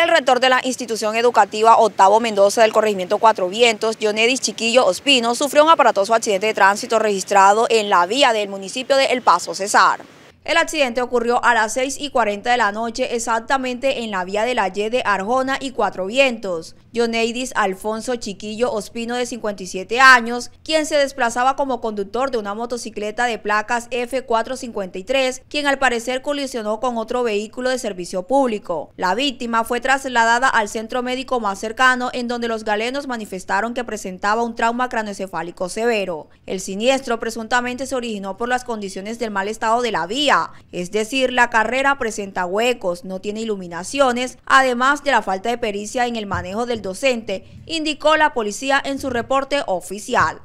El rector de la institución educativa Octavo Mendoza del corregimiento Cuatro Vientos, Dionedis Chiquillo Ospino, sufrió un aparatoso accidente de tránsito registrado en la vía del municipio de El Paso Cesar. El accidente ocurrió a las 6 y 40 de la noche exactamente en la vía de la Y de Arjona y Cuatro Vientos. Yoneidis Alfonso Chiquillo Ospino de 57 años, quien se desplazaba como conductor de una motocicleta de placas F453, quien al parecer colisionó con otro vehículo de servicio público. La víctima fue trasladada al centro médico más cercano en donde los galenos manifestaron que presentaba un trauma craneoencefálico severo. El siniestro presuntamente se originó por las condiciones del mal estado de la vía, es decir, la carrera presenta huecos, no tiene iluminaciones, además de la falta de pericia en el manejo del docente, indicó la policía en su reporte oficial.